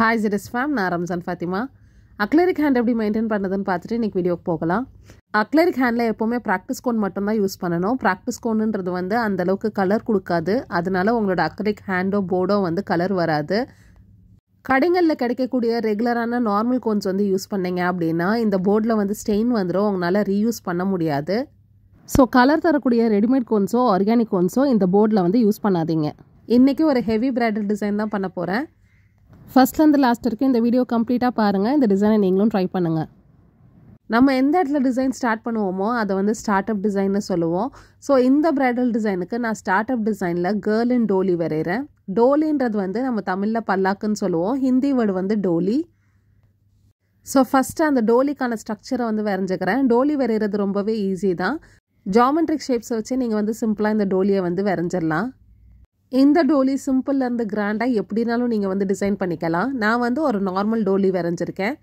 hi ஜிரஸ் ஃபேம் நான் ரம்ஜான் ஃபாத்திமா அக்லரிக் ஹேண்ட் எப்படி மெயின்டைன் பண்ணதுன்னு பார்த்துட்டு இன்றைக்கி வீடியோக்கு போகலாம் அக்லரிக் ஹேண்டில் எப்போவுமே ப்ராக்டிஸ் கோன் மட்டும்தான் யூஸ் பண்ணணும் ப்ராக்டிஸ் கோனுன்றது வந்து அந்தளவுக்கு கலர் கொடுக்காது அதனால உங்களோட அக்லரிக் ஹேண்டோ போர்டோ வந்து கலர் வராது கடைகளில் கிடைக்கக்கூடிய ரெகுலரான நார்மல் கோன்ஸ் வந்து யூஸ் பண்ணிங்க அப்படின்னா இந்த போர்டில் வந்து ஸ்டெயின் வந்துடும் உங்களால் ரீயூஸ் பண்ண முடியாது ஸோ கலர் தரக்கூடிய ரெடிமேட் கோன்ஸோ ஆர்கானிக் கோன்ஸோ இந்த போர்டில் வந்து யூஸ் பண்ணாதீங்க இன்றைக்கி ஒரு ஹெவி பிரைடல் டிசைன் தான் பண்ண போகிறேன் ஃபஸ்ட்லேருந்து லாஸ்ட் வரைக்கும் இந்த வீடியோ கம்ப்ளீட்டாக பாருங்கள் இந்த டிசைனை நீங்களும் ட்ரை பண்ணுங்கள் நம்ம எந்த இடத்துல டிசைன் ஸ்டார்ட் பண்ணுவோமோ அதை வந்து ஸ்டார்ட் அப் டிசைன்னு சொல்லுவோம் ஸோ இந்த ப்ரைடல் டிசைனுக்கு நான் ஸ்டார்ட் அப் டிசைனில் கேர்ள் அண்ட் டோலி வரைகிறேன் டோலின்றது வந்து நம்ம தமிழில் பல்லாக்குன்னு சொல்லுவோம் ஹிந்தி வேர்டு வந்து டோலி ஸோ ஃபஸ்ட்டு அந்த டோலிக்கான ஸ்ட்ரக்சரை வந்து வரைஞ்சிக்கிறேன் டோலி வரைகிறது ரொம்பவே ஈஸி தான் ஜாமெண்ட்ரிக் ஷேப்ஸை வச்சு நீங்கள் வந்து சிம்பிளாக இந்த டோலியை வந்து வரைஞ்சிடலாம் இந்த டோலி சிம்பிள்லேருந்து இருந்து கிராண்டாக எப்படினாலும் நீங்கள் வந்து டிசைன் பண்ணிக்கலாம் நான் வந்து ஒரு நார்மல் டோலி வரைஞ்சிருக்கேன்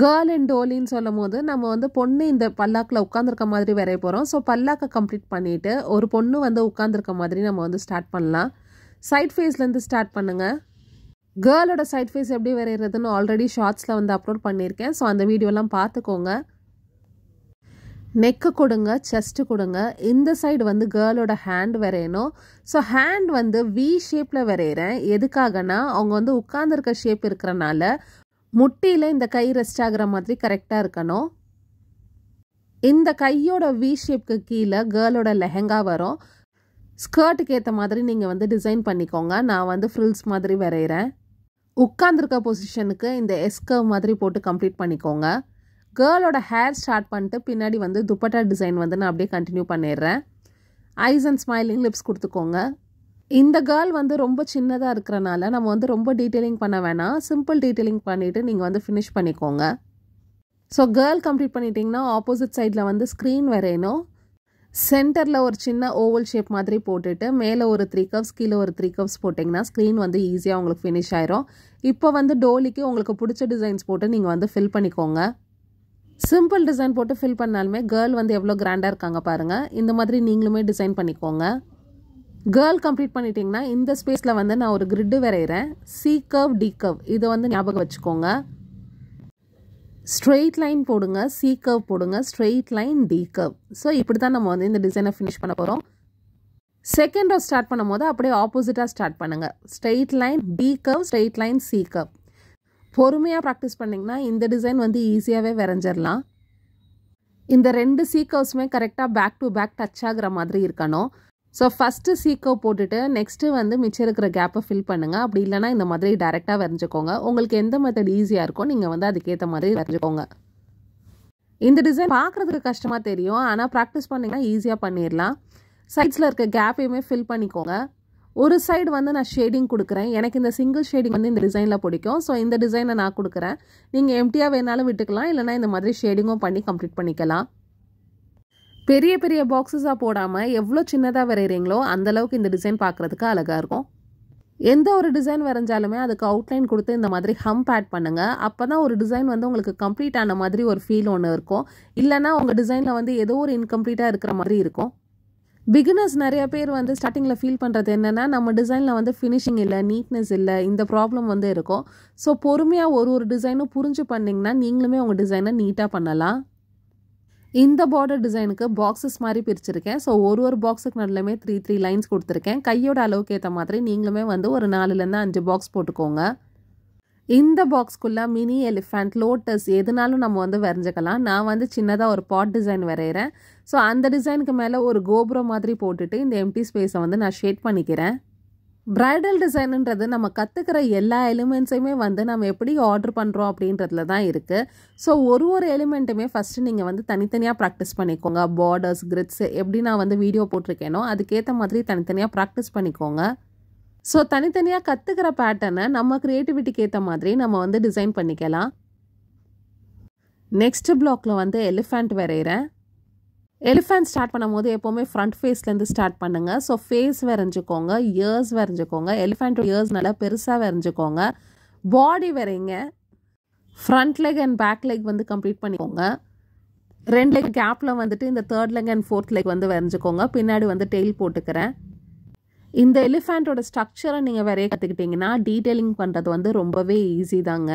கேர்ள் அண்ட் டோலின்னு சொல்லும் போது நம்ம வந்து பொண்ணு இந்த பல்லாக்கில் உட்காந்துருக்க மாதிரி வரைய போகிறோம் ஸோ பல்லாக்கை கம்ப்ளீட் பண்ணிவிட்டு ஒரு பொண்ணு வந்து உட்காந்துருக்க மாதிரி நம்ம வந்து ஸ்டார்ட் பண்ணலாம் சைட் ஃபேஸ்லேருந்து ஸ்டார்ட் பண்ணுங்கள் கேர்ளோட சைட் ஃபேஸ் எப்படி வரைகிறதுன்னு ஆல்ரெடி ஷார்ட்ஸில் வந்து அப்லோட் பண்ணியிருக்கேன் ஸோ அந்த வீடியோலாம் பார்த்துக்கோங்க நெக்கு கொடுங்க செஸ்ட்டு கொடுங்க இந்த சைடு வந்து கேர்ளோட ஹேண்ட் வரையணும் ஸோ ஹேண்ட் வந்து வி ஷேப்பில் வரைகிறேன் எதுக்காகனா அவங்க வந்து உட்காந்துருக்க ஷேப் இருக்கிறனால முட்டியில் இந்த கை ரெஸ்ட் ஆகிற மாதிரி கரெக்டாக இருக்கணும் இந்த கையோட வி ஷேப்க்கு கீழே கேர்ளோட லெஹெங்கா வரும் ஸ்கர்ட்டுக்கு ஏற்ற மாதிரி நீங்கள் வந்து டிசைன் பண்ணிக்கோங்க நான் வந்து ஃப்ரில்ஸ் மாதிரி வரைகிறேன் உட்காந்துருக்க பொசிஷனுக்கு இந்த எஸ்கர் மாதிரி போட்டு கம்ப்ளீட் பண்ணிக்கோங்க கேர்ளோட ஹேர் ஸ்டார்ட் பண்ணிட்டு பின்னாடி வந்து துப்பட்டா டிசைன் வந்து நான் அப்படியே கண்டினியூ பண்ணிடுறேன் ஐஸ் அண்ட் ஸ்மைலிங் லிப்ஸ் கொடுத்துக்கோங்க இந்த கேர்ள் வந்து ரொம்ப சின்னதாக இருக்கிறனால நம்ம வந்து ரொம்ப டீட்டெயிலிங் பண்ண வேணாம் சிம்பிள் டீட்டெயிலிங் பண்ணிவிட்டு நீங்கள் வந்து ஃபினிஷ் பண்ணிக்கோங்க ஸோ கேர்ள் கம்ப்ளீட் பண்ணிட்டீங்கன்னா ஆப்போசிட் சைடில் வந்து ஸ்க்ரீன் வரையணும் சென்டரில் ஒரு சின்ன ஓவல் ஷேப் மாதிரி போட்டுட்டு மேலே ஒரு த்ரீ கப்ஸ் கீழே ஒரு த்ரீ கப்ஸ் போட்டிங்கன்னா ஸ்க்ரீன் வந்து ஈஸியாக உங்களுக்கு ஃபினிஷ் ஆயிரும் இப்போ வந்து டோலிக்கு உங்களுக்கு பிடிச்ச டிசைன்ஸ் போட்டு நீங்கள் வந்து ஃபில் பண்ணிக்கோங்க சிம்பிள் டிசைன் போட்டு ஃபில் பண்ணாலுமே கேர்ள் வந்து எவ்வளோ கிராண்டாக இருக்காங்க பாருங்கள் இந்த மாதிரி நீங்களுமே டிசைன் பண்ணிக்கோங்க கேர்ள் கம்ப்ளீட் பண்ணிட்டீங்கன்னா இந்த ஸ்பேஸில் வந்து நான் ஒரு கிரிட்டு வரைகிறேன் சி கவ் டி கவ் இதை வந்து ஞாபகம் வச்சுக்கோங்க ஸ்ட்ரெயிட் லைன் போடுங்க சி கவ் போடுங்க straight line D curve so இப்படி தான் நம்ம வந்து இந்த டிசைனை ஃபினிஷ் பண்ண போகிறோம் செகண்ட் ரோ ஸ்டார்ட் பண்ணும்போது அப்படியே ஆப்போசிட்டாக ஸ்டார்ட் பண்ணுங்கள் straight line D curve straight line C curve பொறுமையாக ப்ராக்டிஸ் பண்ணிங்கன்னா இந்த டிசைன் வந்து ஈஸியாகவே வரைஞ்சிடலாம் இந்த ரெண்டு சீக்கவுஸுமே கரெக்டாக பேக் டு பேக் டச் ஆகிற மாதிரி இருக்கணும் ஸோ ஃபஸ்ட்டு சீக்கவ் போட்டுட்டு நெக்ஸ்ட்டு வந்து மிச்சம் இருக்கிற கேப்பை ஃபில் பண்ணுங்கள் அப்படி இல்லைனா இந்த மாதிரி டேரெக்டாக வரைஞ்சிக்கோங்க உங்களுக்கு எந்த மெத்தட் ஈஸியாக இருக்கோ நீங்கள் வந்து அதுக்கேற்ற மாதிரி வரைஞ்சிக்கோங்க இந்த டிசைன் பார்க்குறதுக்கு கஷ்டமாக தெரியும் ஆனால் ப்ராக்டிஸ் பண்ணிங்கன்னா ஈஸியாக பண்ணிடலாம் சைட்ஸில் இருக்க கேப்பையுமே ஃபில் பண்ணிக்கோங்க ஒரு சைடு வந்து நான் ஷேடிங் கொடுக்குறேன் எனக்கு இந்த சிங்கிள் ஷேடிங் வந்து இந்த டிசைனில் பிடிக்கும் ஸோ இந்த டிசைனை நான் கொடுக்குறேன் நீங்கள் எம்டியாக வேணாலும் விட்டுக்கலாம் இல்லைனா இந்த மாதிரி ஷேடிங்கும் பண்ணி கம்ப்ளீட் பண்ணிக்கலாம் பெரிய பெரிய பாக்ஸஸாக போடாமல் எவ்வளோ சின்னதாக வரைகிறீங்களோ அந்தளவுக்கு இந்த டிசைன் பார்க்குறதுக்கு அழகாக இருக்கும் எந்த ஒரு டிசைன் வரைஞ்சாலுமே அதுக்கு அவுட்லைன் கொடுத்து இந்த மாதிரி ஹம்ப் ஆட் பண்ணுங்கள் அப்போ தான் ஒரு டிசைன் வந்து உங்களுக்கு கம்ப்ளீட் ஆன மாதிரி ஒரு ஃபீல் ஒன்று இருக்கும் இல்லைனா உங்கள் டிசைனில் வந்து ஏதோ ஒரு இன்கம்ப்ளீட்டாக இருக்கிற மாதிரி இருக்கும் பிகினர்ஸ் நிறைய பேர் வந்து ஸ்டார்டிங்கில் ஃபீல் பண்ணுறது என்னென்னா நம்ம டிசைனில் வந்து ஃபினிஷிங் இல்லை நீட்னஸ் இல்லை இந்த ப்ராப்ளம் வந்து இருக்கும் ஸோ பொறுமையாக ஒரு ஒரு டிசைனும் புரிஞ்சு பண்ணிங்கன்னா நீங்களுமே உங்கள் டிசைனை நீட்டாக பண்ணலாம் இந்த பார்டர் டிசைனுக்கு பாக்ஸஸ் மாதிரி பிரிச்சிருக்கேன் ஸோ ஒரு ஒரு பாக்ஸுக்கு நடுலமே த்ரீ த்ரீ லைன்ஸ் கொடுத்துருக்கேன் கையோட அளவுக்கு ஏற்ற மாதிரி நீங்களுமே வந்து ஒரு நாலுலேருந்து அஞ்சு பாக்ஸ் போட்டுக்கோங்க இந்த பாக்ஸ்க்குள்ளே மினி எலிஃபண்ட் லோட்டஸ் எதுனாலும் நம்ம வந்து வரைஞ்சிக்கலாம் நான் வந்து சின்னதாக ஒரு பாட் டிசைன் வரைகிறேன் ஸோ அந்த டிசைனுக்கு மேலே ஒரு கோபுரம் மாதிரி போட்டுட்டு இந்த எம்டி ஸ்பேஸை வந்து நான் ஷேட் பண்ணிக்கிறேன் ப்ரைடல் டிசைனுன்றது நம்ம கற்றுக்கிற எல்லா எலிமெண்ட்ஸையுமே வந்து நம்ம எப்படி ஆர்டர் பண்ணுறோம் அப்படின்றதுல தான் இருக்குது ஸோ ஒரு ஒரு எலிமெண்ட்டுமே ஃபஸ்ட்டு நீங்கள் வந்து தனித்தனியாக ப்ராக்டிஸ் பண்ணிக்கோங்க பார்டர்ஸ் கிரிட்ஸ் எப்படி நான் வந்து வீடியோ போட்டிருக்கேனோ அதுக்கேற்ற மாதிரி தனித்தனியாக ப்ராக்டிஸ் பண்ணிக்கோங்க ஸோ தனித்தனியாக கற்றுக்கிற பேட்டர்னை நம்ம க்ரியேட்டிவிட்டிக்கு ஏற்ற மாதிரி நம்ம வந்து டிசைன் பண்ணிக்கலாம் நெக்ஸ்ட் பிளாக்ல வந்து எலிஃபண்ட் வரைகிறேன் எலிஃபண்ட் ஸ்டார்ட் பண்ணும் போது எப்போவுமே ஃப்ரண்ட் ஃபேஸ்லேருந்து ஸ்டார்ட் பண்ணுங்கள் ஸோ ஃபேஸ் வரைஞ்சிக்கோங்க இயர்ஸ் வரைஞ்சிக்கோங்க எலிஃபண்ட் இயர்ஸ் நல்லா பெருசாக வரைஞ்சிக்கோங்க பாடி வரைங்க front leg and back leg வந்து கம்ப்ளீட் பண்ணிக்கோங்க ரெண்டு லெக் கேப்பில் வந்துட்டு இந்த third leg and fourth leg வந்து வரைஞ்சிக்கோங்க பின்னாடி வந்து டெய்ல் போட்டுக்கிறேன் இந்த எலிஃபேண்டோட ஸ்ட்ரக்சரை நீங்கள் வரைய கற்றுக்கிட்டிங்கன்னா டீட்டெயிலிங் பண்ணுறது வந்து ரொம்பவே ஈஸி தாங்க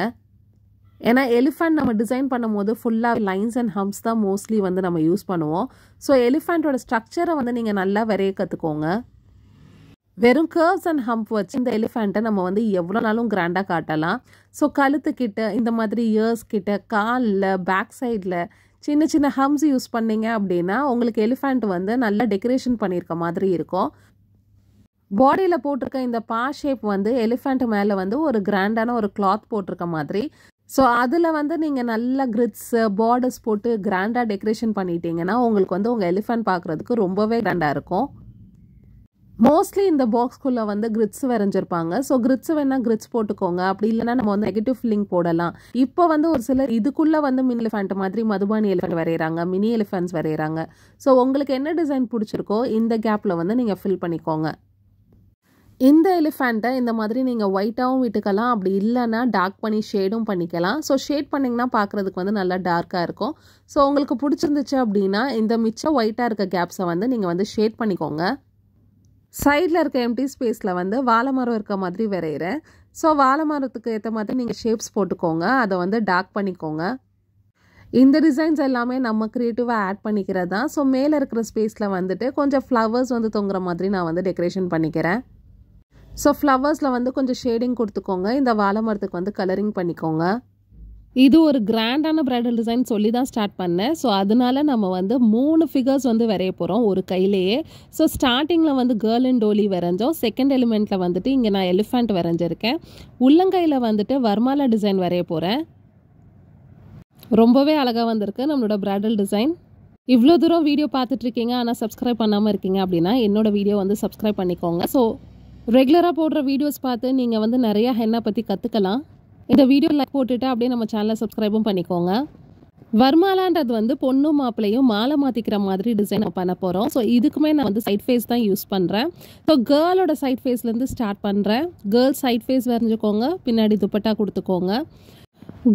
ஏன்னா எலிஃபேண்ட் நம்ம டிசைன் பண்ணும்போது ஃபுல்லாக லைன்ஸ் அண்ட் ஹம்ஸ் தான் மோஸ்ட்லி வந்து நம்ம யூஸ் பண்ணுவோம் ஸோ எலிஃபேண்டோட ஸ்ட்ரக்சரை வந்து நீங்கள் நல்லா வரைய கற்றுக்கோங்க வெறும் கர்வ்ஸ் அண்ட் ஹம்ப் வச்சு இந்த எலிஃபேண்ட்டை நம்ம வந்து எவ்வளோ நாளும் கிராண்டாக காட்டலாம் ஸோ கழுத்துக்கிட்ட இந்த மாதிரி இயர்ஸ் கிட்ட காலில் பேக் சைடில் சின்ன சின்ன ஹம்ஸ் யூஸ் பண்ணிங்க அப்படின்னா உங்களுக்கு எலிஃபேண்ட் வந்து நல்லா டெக்கரேஷன் பண்ணியிருக்க மாதிரி இருக்கும் பாடியில் போட்டிருக்க இந்த பா ஷேப் வந்து எலிஃபண்ட் மேலே வந்து ஒரு கிராண்டான ஒரு கிளாத் போட்டிருக்க மாதிரி ஸோ அதில் வந்து நீங்கள் நல்ல கிரிட்ஸு பார்டர்ஸ் போட்டு கிராண்டாக டெக்கரேஷன் பண்ணிட்டீங்கன்னா உங்களுக்கு வந்து உங்கள் எலிஃபெண்ட் பார்க்குறதுக்கு ரொம்பவே கிராண்டாக இருக்கும் மோஸ்ட்லி இந்த பாக்ஸ்குள்ளே வந்து கிரிட்ஸ் வரைஞ்சிருப்பாங்க ஸோ கிரிட்ஸ் வேணால் கிரிட்ஸ் போட்டுக்கோங்க அப்படி இல்லைனா நம்ம வந்து நெகட்டிவ் ஃபில்லிங் போடலாம் இப்போ வந்து ஒரு சிலர் இதுக்குள்ளே வந்து மினி எலிஃபண்ட் மாதிரி மதுபானி எலிஃபண்ட் வரைகிறாங்க மினி எலிஃபெண்ட்ஸ் வரைகிறாங்க ஸோ உங்களுக்கு என்ன டிசைன் பிடிச்சிருக்கோ இந்த கேப்பில் வந்து நீங்கள் ஃபில் பண்ணிக்கோங்க இந்த எலிஃபேண்ட்டை இந்த மாதிரி நீங்கள் ஒயிட்டாகவும் விட்டுக்கலாம் அப்படி இல்லைன்னா டார்க் பண்ணி ஷேடும் பண்ணிக்கலாம் ஸோ ஷேட் பண்ணிங்கன்னா பார்க்குறதுக்கு வந்து நல்லா டார்க்காக இருக்கும் ஸோ உங்களுக்கு பிடிச்சிருந்துச்சு அப்படின்னா இந்த மிச்சம் ஒயிட்டாக இருக்க கேப்ஸை வந்து நீங்கள் வந்து ஷேட் பண்ணிக்கோங்க சைடில் இருக்க எம்டி ஸ்பேஸில் வந்து வாழை மரம் இருக்க மாதிரி வரைகிறேன் ஸோ வாழை மரத்துக்கு ஏற்ற மாதிரி நீங்கள் ஷேப்ஸ் போட்டுக்கோங்க அதை வந்து டார்க் பண்ணிக்கோங்க இந்த டிசைன்ஸ் எல்லாமே நம்ம க்ரியேட்டிவாக ஆட் பண்ணிக்கிறது தான் ஸோ மேலே இருக்கிற ஸ்பேஸில் வந்துட்டு கொஞ்சம் ஃப்ளவர்ஸ் வந்து தொங்குற மாதிரி நான் வந்து டெக்கரேஷன் பண்ணிக்கிறேன் ஸோ ஃப்ளவர்ஸில் வந்து கொஞ்சம் ஷேடிங் கொடுத்துக்கோங்க இந்த வாழை மரத்துக்கு வந்து கலரிங் பண்ணிக்கோங்க இது ஒரு கிராண்டான ப்ரைடல் டிசைன் சொல்லி தான் ஸ்டார்ட் பண்ணேன் ஸோ அதனால நம்ம வந்து மூணு ஃபிகர்ஸ் வந்து வரைய போகிறோம் ஒரு கையிலேயே ஸோ ஸ்டார்டிங்கில் வந்து கேர்ள் அண்ட் டோலி வரைஞ்சோம் செகண்ட் எலிமெண்ட்டில் வந்துட்டு இங்கே நான் எலிஃபண்ட் வரைஞ்சிருக்கேன் உள்ளங்கையில் வந்துட்டு வர்மாலா டிசைன் வரைய போகிறேன் ரொம்பவே அழகாக வந்திருக்கு நம்மளோட ப்ரைடல் டிசைன் இவ்வளோ தூரம் வீடியோ பார்த்துட்ருக்கீங்க ஆனால் சப்ஸ்கிரைப் பண்ணாமல் இருக்கீங்க அப்படின்னா என்னோடய வீடியோ வந்து சப்ஸ்கிரைப் பண்ணிக்கோங்க ஸோ ரெகுலராக போடுற வீடியோஸ் பார்த்து நீங்கள் வந்து நிறையா ஹென்னா பற்றி கற்றுக்கலாம் இந்த வீடியோ லைக் போட்டுவிட்டு அப்படியே நம்ம சேனலை சப்ஸ்கிரைபும் பண்ணிக்கோங்க வர்மாலான்றது வந்து பொண்ணும் மாப்பிளையும் மாலை மாற்றிக்கிற மாதிரி டிசைன் நம்ம பண்ண போகிறோம் ஸோ இதுக்குமே நான் வந்து சைட் ஃபேஸ் தான் யூஸ் பண்ணுறேன் ஸோ கேர்ளோட சைட் ஃபேஸ்லேருந்து ஸ்டார்ட் பண்ணுறேன் கேர்ள்ஸ் சைட் ஃபேஸ் வரைஞ்சிக்கோங்க பின்னாடி துப்பட்டா கொடுத்துக்கோங்க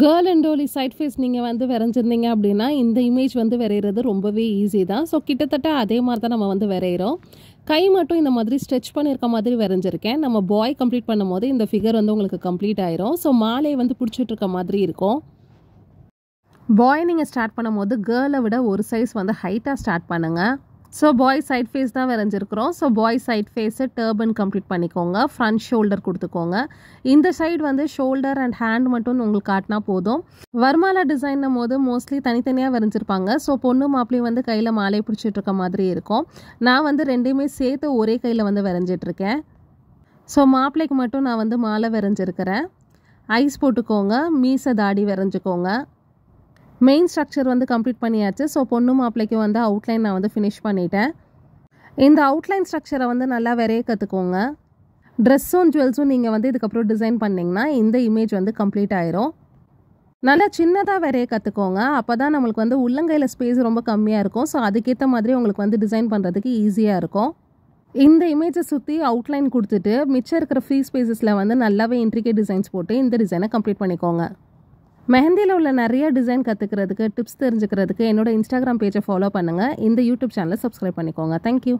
கேர்ள் அண்ட் டோலி சைட் ஃபேஸ் நீங்கள் வந்து வரைஞ்சிருந்தீங்க அப்படின்னா இந்த இமேஜ் வந்து வரைகிறது ரொம்பவே ஈஸி தான் ஸோ கிட்டத்தட்ட அதே மாதிரி தான் நம்ம வந்து வரைகிறோம் கை மட்டும் இந்த மாதிரி ஸ்ட்ரெச் பண்ணியிருக்க மாதிரி வரைஞ்சிருக்கேன் நம்ம பாய் கம்ப்ளீட் பண்ணும் போது இந்த ஃபிகர் வந்து உங்களுக்கு கம்ப்ளீட் ஆயிரும் ஸோ மாலையை வந்து பிடிச்சிட்டு இருக்க மாதிரி இருக்கும் பாய் நீங்கள் ஸ்டார்ட் பண்ணும்போது கேர்ளை விட ஒரு சைஸ் வந்து ஹைட்டாக ஸ்டார்ட் பண்ணுங்கள் ஸோ பாய் சைட் ஃபேஸ் தான் வரைஞ்சிருக்கிறோம் ஸோ பாய் சைட் ஃபேஸை டர்பன் கம்ப்ளீட் பண்ணிக்கோங்க ஃப்ரண்ட் ஷோல்டர் கொடுத்துக்கோங்க இந்த சைடு வந்து ஷோல்டர் அண்ட் ஹேண்ட் மட்டும் உங்களுக்கு காட்டினா போதும் வர்மாலா டிசைன்னும் போது மோஸ்ட்லி தனித்தனியாக வரைஞ்சிருப்பாங்க ஸோ பொண்ணு மாப்பிளையும் வந்து கையில் மாலை பிடிச்சிட்டு இருக்க மாதிரி இருக்கும் நான் வந்து ரெண்டையுமே சேர்த்து ஒரே கையில் வந்து வரைஞ்சிட்ருக்கேன் ஸோ மாப்பிள்ளைக்கு மட்டும் நான் வந்து மாலை வரைஞ்சிருக்கிறேன் ஐஸ் போட்டுக்கோங்க மீசை தாடி வரைஞ்சிக்கோங்க மெயின் ஸ்ட்ரக்சர் வந்து கம்ப்ளீட் பண்ணியாச்சு ஸோ பொண்ணு மாப்பிள்ளைக்கு வந்து அவுட்லைன் நான் வந்து ஃபினிஷ் பண்ணிட்டேன் இந்த அவுட்லைன் ஸ்ட்ரக்சரை வந்து நல்லா வரைய கற்றுக்கோங்க ட்ரெஸ்ஸும் ஜுவல்ஸும் நீங்கள் வந்து இதுக்கப்புறம் டிசைன் பண்ணிங்கன்னா இந்த இமேஜ் வந்து கம்ப்ளீட் ஆயிரும் நல்லா சின்னதாக வரைய கற்றுக்கோங்க அப்போ தான் நம்மளுக்கு வந்து உள்ளங்கையில் ஸ்பேஸ் ரொம்ப கம்மியாக இருக்கும் ஸோ அதுக்கேற்ற மாதிரி உங்களுக்கு வந்து டிசைன் பண்ணுறதுக்கு ஈஸியாக இருக்கும் இந்த இமேஜை சுற்றி அவுட்லைன் கொடுத்துட்டு மிச்சம் இருக்கிற ஃப்ரீ ஸ்பேசஸில் வந்து நல்லாவே இன்ட்ரிகேட் டிசைன்ஸ் போட்டு இந்த டிசைனை கம்ப்ளீட் பண்ணிக்கோங்க மெஹந்தியில் உள்ள நிறைய டிசைன் கற்றுக்கிறதுக்கு டிப்ஸ் தெரிஞ்சுக்கிறதுக்கு என்னோட இன்ஸ்டாகிராம் பேஜை ஃபாலோ பண்ணுங்கள் இந்த யூடியூப் சேனலை சப்ஸ்கிரைப் பண்ணிக்கோங்க தேங்க்யூ